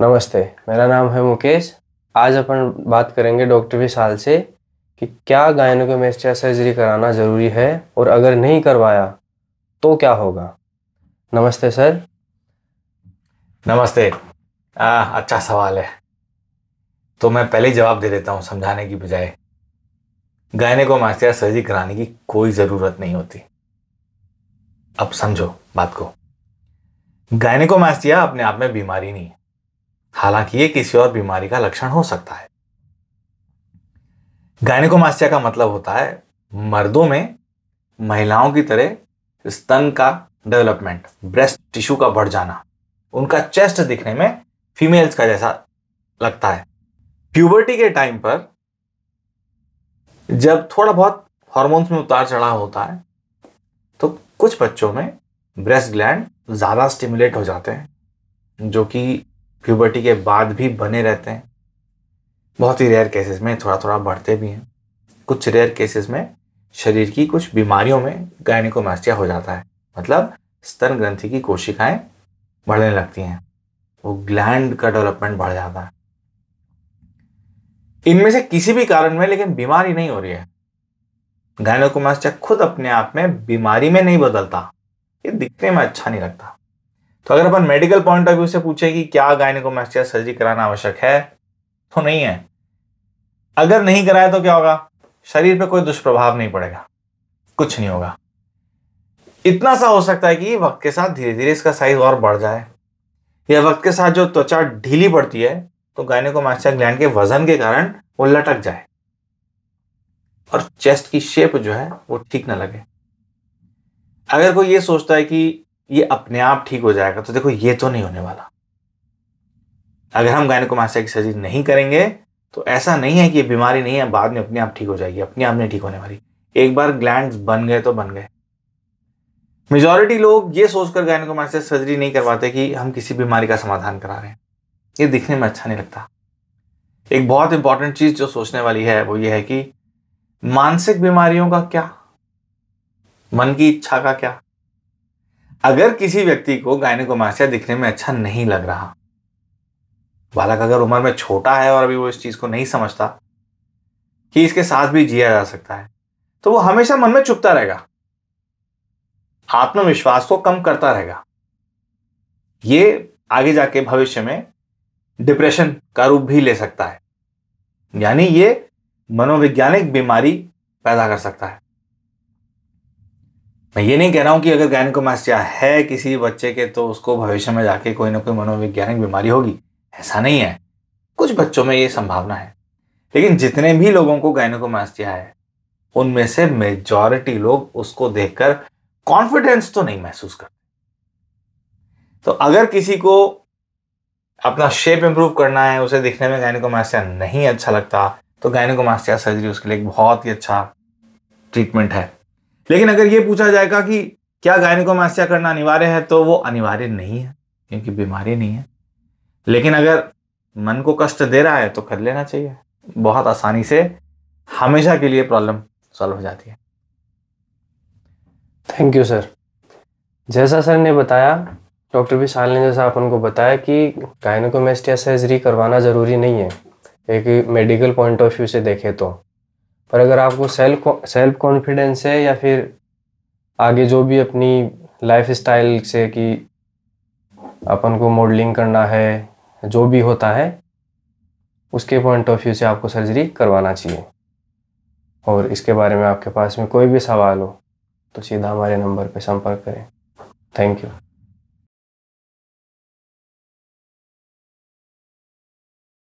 नमस्ते मेरा नाम है मुकेश आज अपन बात करेंगे डॉक्टर विशाल से कि क्या गायनोकोमेस्टिया सर्जरी कराना ज़रूरी है और अगर नहीं करवाया तो क्या होगा नमस्ते सर नमस्ते आ, अच्छा सवाल है तो मैं पहले जवाब दे देता हूँ समझाने की बजाय मास्टिया सर्जरी कराने की कोई ज़रूरत नहीं होती अब समझो बात को मास्टिया अपने आप में बीमारी नहीं है हालांकि ये किसी और बीमारी का लक्षण हो सकता है गायनिकोमास्टिया का मतलब होता है मर्दों में महिलाओं की तरह स्तन का डेवलपमेंट ब्रेस्ट टिश्यू का बढ़ जाना उनका चेस्ट दिखने में फीमेल्स का जैसा लगता है प्यूबर्टी के टाइम पर जब थोड़ा बहुत हॉर्मोन्स में उतार चढ़ाव होता है तो कुछ बच्चों में ब्रेस्ट ग्लैंड ज़्यादा स्टिमुलेट हो जाते हैं जो कि प्यूबर्टी के बाद भी बने रहते हैं बहुत ही रेयर केसेस में थोड़ा थोड़ा बढ़ते भी हैं कुछ रेयर केसेस में शरीर की कुछ बीमारियों में गायनिकोमास्टिया हो जाता है मतलब स्तन ग्रंथि की कोशिकाएं बढ़ने लगती हैं वो ग्लैंड का डेवलपमेंट बढ़ जाता है इनमें से किसी भी कारण में लेकिन बीमारी नहीं हो रही है गायनोकोमास्टिया खुद अपने आप में बीमारी में नहीं बदलता ये दिखने में अच्छा नहीं लगता तो अगर अपन मेडिकल पॉइंट ऑफ व्यू से पूछे कि क्या गायनिकोमास्टिया सर्जरी कराना आवश्यक है तो नहीं है अगर नहीं कराया तो क्या होगा शरीर पर कोई दुष्प्रभाव नहीं पड़ेगा कुछ नहीं होगा इतना सा हो सकता है कि वक्त के साथ धीरे धीरे इसका साइज और बढ़ जाए या वक्त के साथ जो त्वचा ढीली पड़ती है तो गायनेकोमास्टिया ग्लैंड के वजन के कारण वो लटक जाए और चेस्ट की शेप जो है वो ठीक ना लगे अगर कोई ये सोचता है कि ये अपने आप ठीक हो जाएगा तो देखो ये तो नहीं होने वाला अगर हम को की सर्जरी नहीं करेंगे तो ऐसा नहीं है कि ये बीमारी नहीं है बाद में अपने आप ठीक हो जाएगी अपने आप नहीं ठीक होने वाली एक बार ग्लैंड बन गए तो बन गए मेजोरिटी लोग ये सोचकर गायनोकोमास्टिया सर्जरी नहीं करवाते कि हम किसी बीमारी का समाधान करा रहे हैं ये दिखने में अच्छा नहीं लगता एक बहुत इंपॉर्टेंट चीज़ जो सोचने वाली है वो ये है कि मानसिक बीमारियों का क्या मन की इच्छा का क्या अगर किसी व्यक्ति को गायनेकोमास्टिया दिखने में अच्छा नहीं लग रहा बालक अगर उम्र में छोटा है और अभी वो इस चीज़ को नहीं समझता कि इसके साथ भी जिया जा सकता है तो वो हमेशा मन में चुपता रहेगा आत्मविश्वास को तो कम करता रहेगा ये आगे जाके भविष्य में डिप्रेशन का रूप भी ले सकता है यानी ये मनोवैज्ञानिक बीमारी पैदा कर सकता है मैं ये नहीं कह रहा हूँ कि अगर गायनकोमास्टिया है किसी बच्चे के तो उसको भविष्य में जाके कोई ना कोई मनोवैज्ञानिक बीमारी होगी ऐसा नहीं है कुछ बच्चों में ये संभावना है लेकिन जितने भी लोगों को गायनकोमास्टिया है उनमें से मेजॉरिटी लोग उसको देखकर कॉन्फिडेंस तो नहीं महसूस करते तो अगर किसी को अपना शेप इंप्रूव करना है उसे दिखने में गायनकोमास्टिया नहीं अच्छा लगता तो गायनकोमास्टिया सर्जरी उसके लिए एक बहुत ही अच्छा ट्रीटमेंट है लेकिन अगर ये पूछा जाएगा कि क्या गायनिकोमास्टिया करना अनिवार्य है तो वो अनिवार्य नहीं है क्योंकि बीमारी नहीं है लेकिन अगर मन को कष्ट दे रहा है तो कर लेना चाहिए बहुत आसानी से हमेशा के लिए प्रॉब्लम सॉल्व हो जाती है थैंक यू सर जैसा सर ने बताया डॉक्टर विशाल ने जैसा आप उनको बताया कि गायनोकोमेस्टिया सर्जरी करवाना ज़रूरी नहीं है एक मेडिकल पॉइंट ऑफ व्यू से देखें तो और अगर आपको सेल्फ सेल्फ कॉन्फिडेंस है या फिर आगे जो भी अपनी लाइफ स्टाइल से कि अपन को मॉडलिंग करना है जो भी होता है उसके पॉइंट ऑफ व्यू से आपको सर्जरी करवाना चाहिए और इसके बारे में आपके पास में कोई भी सवाल हो तो सीधा हमारे नंबर पर संपर्क करें थैंक यू